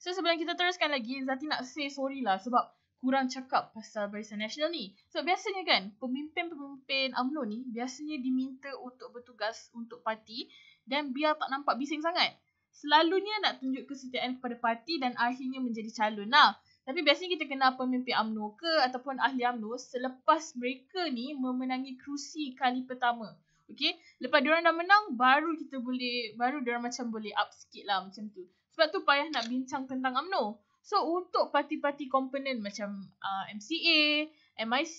So sebelum kita teruskan lagi, Zati nak say sorry lah sebab kurang cakap pasal Barisan Nasional ni. So biasanya kan, pemimpin-pemimpin UMNO ni biasanya diminta untuk bertugas untuk parti dan biar tak nampak bising sangat. Selalunya nak tunjuk kesetiaan kepada parti dan akhirnya menjadi calon lah. Tapi biasanya kita kena pemimpin UMNO ke ataupun ahli UMNO selepas mereka ni memenangi kerusi kali pertama. Okay, lepas diorang dah menang, baru kita boleh, baru diorang macam boleh up sikit lah macam tu. Sebab tu payah nak bincang tentang UMNO. So untuk parti-parti komponen macam uh, MCA, MIC,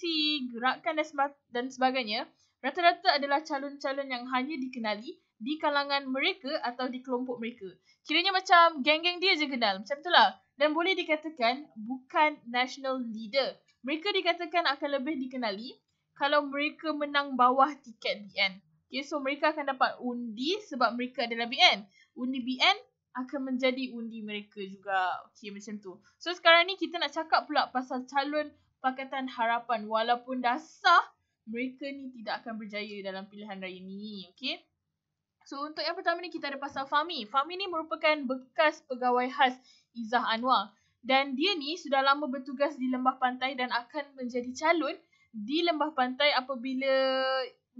Gerakan dan, seba- dan sebagainya, rata-rata adalah calon-calon yang hanya dikenali di kalangan mereka atau di kelompok mereka. Kiranya macam geng-geng dia je kenal. Macam itulah. Dan boleh dikatakan bukan national leader. Mereka dikatakan akan lebih dikenali kalau mereka menang bawah tiket BN. Okay, so mereka akan dapat undi sebab mereka adalah BN. Undi BN akan menjadi undi mereka juga. Okey macam tu. So sekarang ni kita nak cakap pula pasal calon Pakatan Harapan walaupun dah sah mereka ni tidak akan berjaya dalam pilihan raya ni. Okey. So untuk yang pertama ni kita ada pasal Fahmi. Fahmi ni merupakan bekas pegawai khas Izzah Anwar dan dia ni sudah lama bertugas di Lembah Pantai dan akan menjadi calon di Lembah Pantai apabila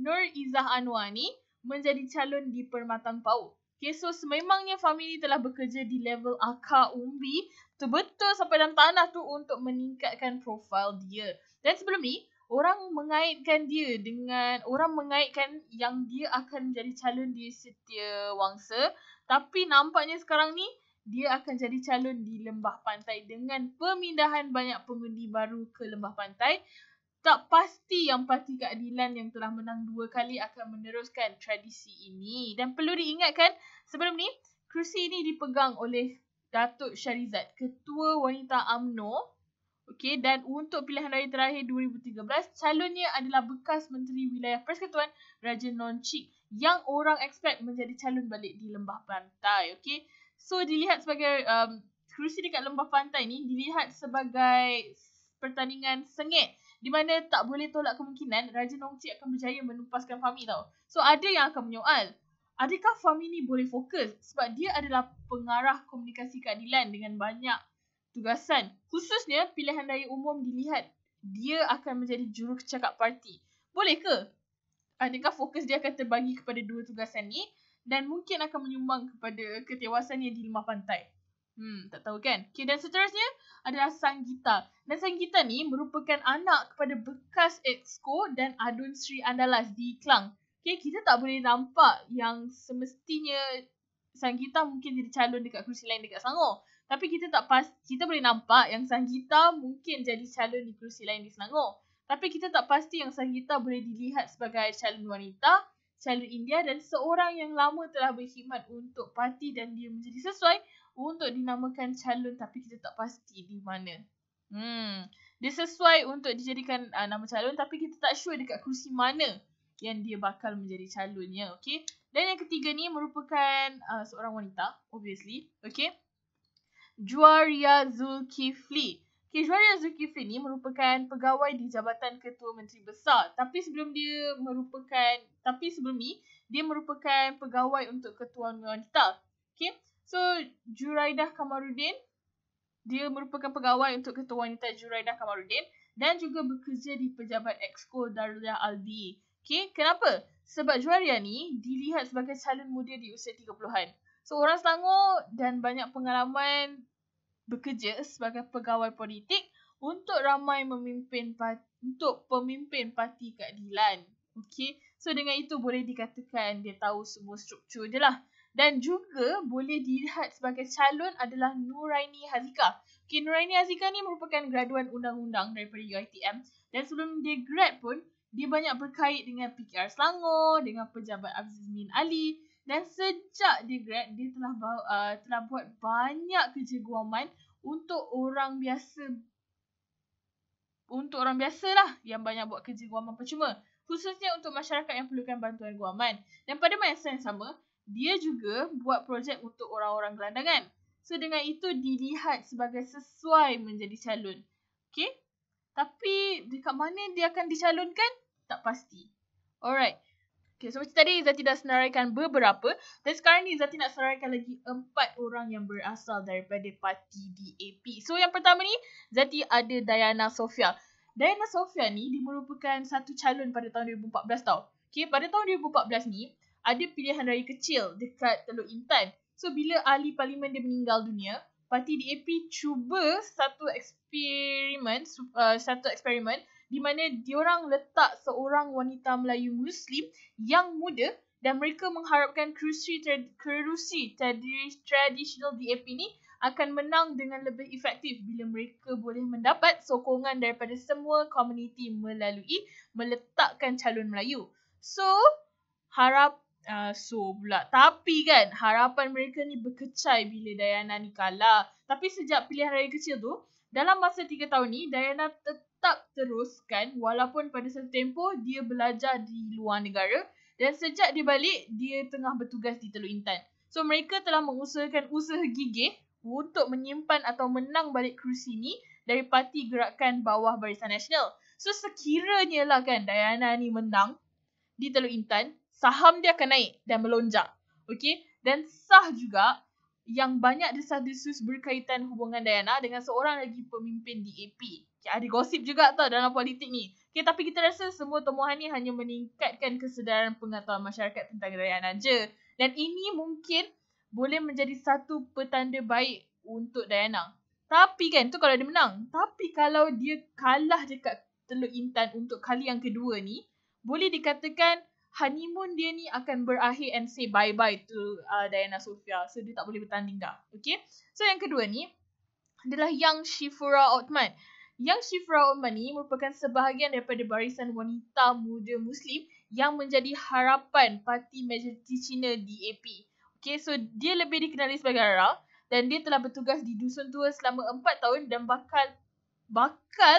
Nur Izzah Anwar ni menjadi calon di Permatang Pau. Okay, so sememangnya family telah bekerja di level akar umbi betul sampai dalam tanah tu untuk meningkatkan profil dia. Dan sebelum ni, orang mengaitkan dia dengan orang mengaitkan yang dia akan jadi calon di setia wangsa. Tapi nampaknya sekarang ni, dia akan jadi calon di lembah pantai dengan pemindahan banyak pengundi baru ke lembah pantai tak pasti yang parti keadilan yang telah menang dua kali akan meneruskan tradisi ini. Dan perlu diingatkan, sebelum ni, kerusi ini dipegang oleh Datuk Syarizat, ketua wanita UMNO. Okey, dan untuk pilihan raya terakhir 2013, calonnya adalah bekas Menteri Wilayah Persekutuan Raja Non Chik yang orang expect menjadi calon balik di Lembah Pantai. Okey, so dilihat sebagai um, kerusi dekat Lembah Pantai ni dilihat sebagai pertandingan sengit di mana tak boleh tolak kemungkinan Raja Nongci akan berjaya menumpaskan Fahmi tau. So ada yang akan menyoal. Adakah Fahmi ni boleh fokus? Sebab dia adalah pengarah komunikasi keadilan dengan banyak tugasan. Khususnya pilihan raya umum dilihat. Dia akan menjadi juru kecakap parti. Boleh ke? Adakah fokus dia akan terbagi kepada dua tugasan ni? Dan mungkin akan menyumbang kepada ketewasannya di lima pantai. Hmm, tak tahu kan? Okay, dan seterusnya adalah Sangita. Dan Sangita ni merupakan anak kepada bekas exco dan adun Sri Andalas di Kelang. Okay, kita tak boleh nampak yang semestinya Sangita mungkin jadi calon dekat kerusi lain dekat Selangor. Tapi kita tak pas, kita boleh nampak yang Sangita mungkin jadi calon di kerusi lain di Selangor. Tapi kita tak pasti yang Sangita boleh dilihat sebagai calon wanita, calon India dan seorang yang lama telah berkhidmat untuk parti dan dia menjadi sesuai untuk dinamakan calon tapi kita tak pasti di mana. Hmm. Dia sesuai untuk dijadikan uh, nama calon tapi kita tak sure dekat kursi mana yang dia bakal menjadi calonnya, okay? Dan yang ketiga ni merupakan uh, seorang wanita, obviously, okay? Juaria Zulkifli. Okay, Juaria Zulkifli ni merupakan pegawai di Jabatan Ketua Menteri Besar. Tapi sebelum dia merupakan, tapi sebelum ni, dia merupakan pegawai untuk Ketua Wanita. Okay, So Juraidah Kamarudin dia merupakan pegawai untuk Ketua Wanita Juraidah Kamarudin dan juga bekerja di Pejabat Exco Darulah Aldi. Okay, kenapa? Sebab Juraidah ni dilihat sebagai calon muda di usia 30-an. So orang Selangor dan banyak pengalaman bekerja sebagai pegawai politik untuk ramai memimpin parti, untuk pemimpin parti keadilan. Okay, so dengan itu boleh dikatakan dia tahu semua struktur je lah dan juga boleh dilihat sebagai calon adalah Nuraini Hazika. Okay, Nuraini Hazika ni merupakan graduan undang-undang daripada UiTM dan sebelum dia grad pun dia banyak berkait dengan PKR Selangor, dengan pejabat Aziz Ali dan sejak dia grad dia telah uh, telah buat banyak kerja guaman untuk orang biasa untuk orang biasa lah yang banyak buat kerja guaman percuma khususnya untuk masyarakat yang perlukan bantuan guaman dan pada masa yang sama dia juga buat projek untuk orang-orang gelandangan. So dengan itu dilihat sebagai sesuai menjadi calon. Okay? Tapi dekat mana dia akan dicalonkan? Tak pasti. Alright. Okay, so macam tadi Izzati dah senaraikan beberapa. Dan sekarang ni Izzati nak senaraikan lagi empat orang yang berasal daripada parti DAP. So yang pertama ni, Izzati ada Diana Sofia. Diana Sofia ni, dia merupakan satu calon pada tahun 2014 tau. Okay, pada tahun 2014 ni, ada pilihan raya kecil dekat Teluk Intan. So bila ahli parlimen dia meninggal dunia, parti DAP cuba satu eksperimen uh, satu eksperimen di mana diorang letak seorang wanita Melayu Muslim yang muda dan mereka mengharapkan kerusi, trad- kerusi trad- tradisional DAP ni akan menang dengan lebih efektif bila mereka boleh mendapat sokongan daripada semua komuniti melalui meletakkan calon Melayu. So, harap uh, so pula. Tapi kan harapan mereka ni berkecai bila Diana ni kalah. Tapi sejak pilihan raya kecil tu, dalam masa tiga tahun ni Diana tetap teruskan walaupun pada satu tempoh dia belajar di luar negara dan sejak dia balik dia tengah bertugas di Teluk Intan. So mereka telah mengusahakan usaha gigih untuk menyimpan atau menang balik kerusi ni dari parti gerakan bawah Barisan Nasional. So sekiranya lah kan Diana ni menang di Teluk Intan, saham dia akan naik dan melonjak. Okey, dan sah juga yang banyak desas-desus berkaitan hubungan Diana dengan seorang lagi pemimpin DAP. Okay, ada gosip juga tau dalam politik ni. Okay, tapi kita rasa semua temuan ni hanya meningkatkan kesedaran pengetahuan masyarakat tentang Diana je. Dan ini mungkin boleh menjadi satu petanda baik untuk Diana. Tapi kan, tu kalau dia menang. Tapi kalau dia kalah dekat Teluk Intan untuk kali yang kedua ni, boleh dikatakan honeymoon dia ni akan berakhir and say bye-bye to uh, Diana Sofia. So, dia tak boleh bertanding dah. Okay? So, yang kedua ni adalah Yang Shifura Othman. Yang Shifra Othman ni merupakan sebahagian daripada barisan wanita muda muslim yang menjadi harapan parti majoriti Cina di AP. Okay, so dia lebih dikenali sebagai Rara dan dia telah bertugas di Dusun Tua selama 4 tahun dan bakal bakal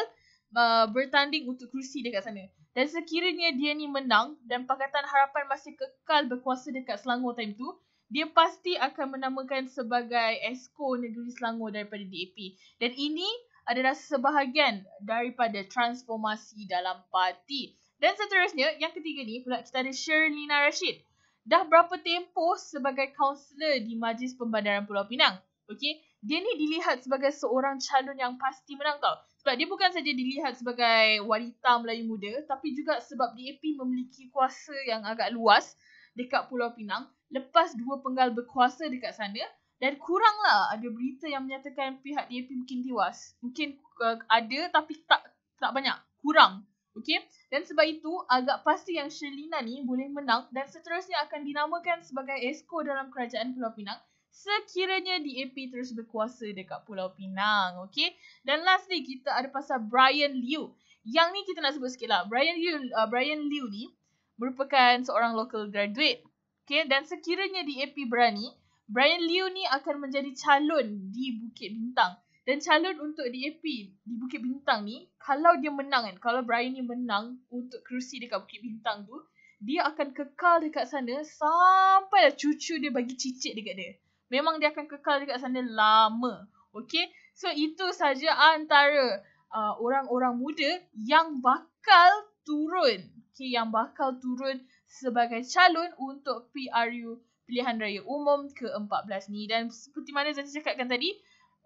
uh, bertanding untuk kursi dekat sana. Dan sekiranya dia ni menang dan Pakatan Harapan masih kekal berkuasa dekat Selangor time tu, dia pasti akan menamakan sebagai Esko Negeri Selangor daripada DAP. Dan ini adalah sebahagian daripada transformasi dalam parti. Dan seterusnya, yang ketiga ni pula kita ada Sherlina Rashid. Dah berapa tempoh sebagai kaunselor di Majlis Pembandaran Pulau Pinang? okay dia ni dilihat sebagai seorang calon yang pasti menang tau. Sebab dia bukan saja dilihat sebagai wanita Melayu muda tapi juga sebab DAP memiliki kuasa yang agak luas dekat Pulau Pinang lepas dua penggal berkuasa dekat sana dan kuranglah ada berita yang menyatakan pihak DAP mungkin tiwas. Mungkin uh, ada tapi tak tak banyak. Kurang. okay. Dan sebab itu agak pasti yang Sherlina ni boleh menang dan seterusnya akan dinamakan sebagai esko dalam kerajaan Pulau Pinang sekiranya DAP terus berkuasa dekat Pulau Pinang. Okay. Dan lastly, kita ada pasal Brian Liu. Yang ni kita nak sebut sikit lah. Brian Liu, uh, Brian Liu ni merupakan seorang local graduate. Okay. Dan sekiranya DAP berani, Brian Liu ni akan menjadi calon di Bukit Bintang. Dan calon untuk DAP di Bukit Bintang ni, kalau dia menang kan, kalau Brian ni menang untuk kerusi dekat Bukit Bintang tu, dia akan kekal dekat sana sampai lah cucu dia bagi cicit dekat dia memang dia akan kekal dekat sana lama. Okay? So, itu saja antara uh, orang-orang muda yang bakal turun. Okay, yang bakal turun sebagai calon untuk PRU Pilihan Raya Umum ke-14 ni. Dan seperti mana Zati cakapkan tadi,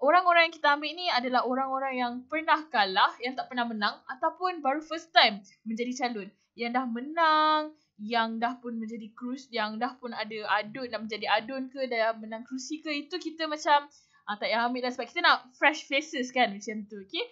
orang-orang yang kita ambil ni adalah orang-orang yang pernah kalah, yang tak pernah menang ataupun baru first time menjadi calon. Yang dah menang, yang dah pun menjadi krus yang dah pun ada adun nak menjadi adun ke dah menang kerusi ke itu kita macam uh, tak payah ambil lah sebab kita nak fresh faces kan macam tu okey